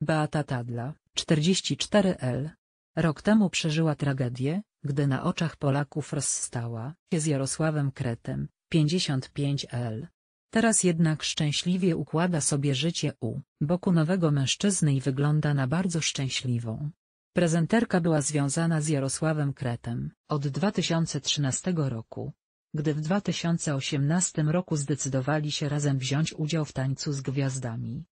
Beata Tadla, 44L. Rok temu przeżyła tragedię, gdy na oczach Polaków rozstała się z Jarosławem Kretem, 55L. Teraz jednak szczęśliwie układa sobie życie u boku nowego mężczyzny i wygląda na bardzo szczęśliwą. Prezenterka była związana z Jarosławem Kretem od 2013 roku. Gdy w 2018 roku zdecydowali się razem wziąć udział w Tańcu z Gwiazdami,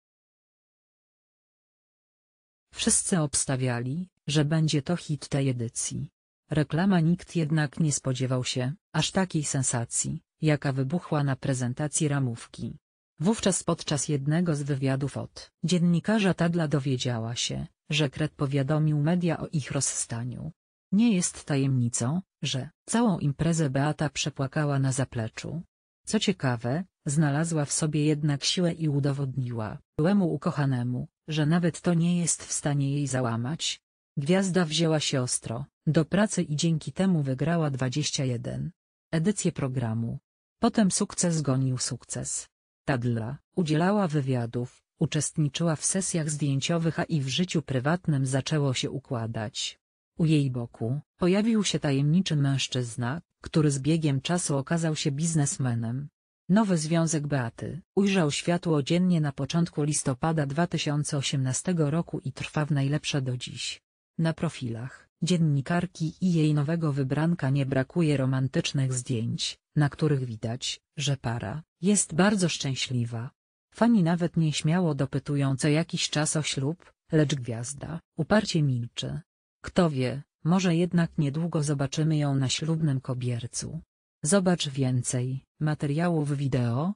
Wszyscy obstawiali, że będzie to hit tej edycji. Reklama nikt jednak nie spodziewał się, aż takiej sensacji, jaka wybuchła na prezentacji ramówki. Wówczas podczas jednego z wywiadów od dziennikarza Tadla dowiedziała się, że Kret powiadomił media o ich rozstaniu. Nie jest tajemnicą, że całą imprezę Beata przepłakała na zapleczu, co ciekawe, znalazła w sobie jednak siłę i udowodniła byłemu ukochanemu, że nawet to nie jest w stanie jej załamać. Gwiazda wzięła się ostro do pracy i dzięki temu wygrała 21 edycję programu. Potem sukces gonił sukces. Tadla udzielała wywiadów, uczestniczyła w sesjach zdjęciowych, a i w życiu prywatnym zaczęło się układać. U jej boku pojawił się tajemniczy mężczyzna, który z biegiem czasu okazał się biznesmenem. Nowy związek Beaty ujrzał światło dziennie na początku listopada 2018 roku i trwa w najlepsze do dziś. Na profilach dziennikarki i jej nowego wybranka nie brakuje romantycznych zdjęć, na których widać, że para jest bardzo szczęśliwa. Fani nawet nieśmiało dopytują co jakiś czas o ślub, lecz gwiazda uparcie milczy. Kto wie, może jednak niedługo zobaczymy ją na ślubnym kobiercu. Zobacz więcej materiałów wideo,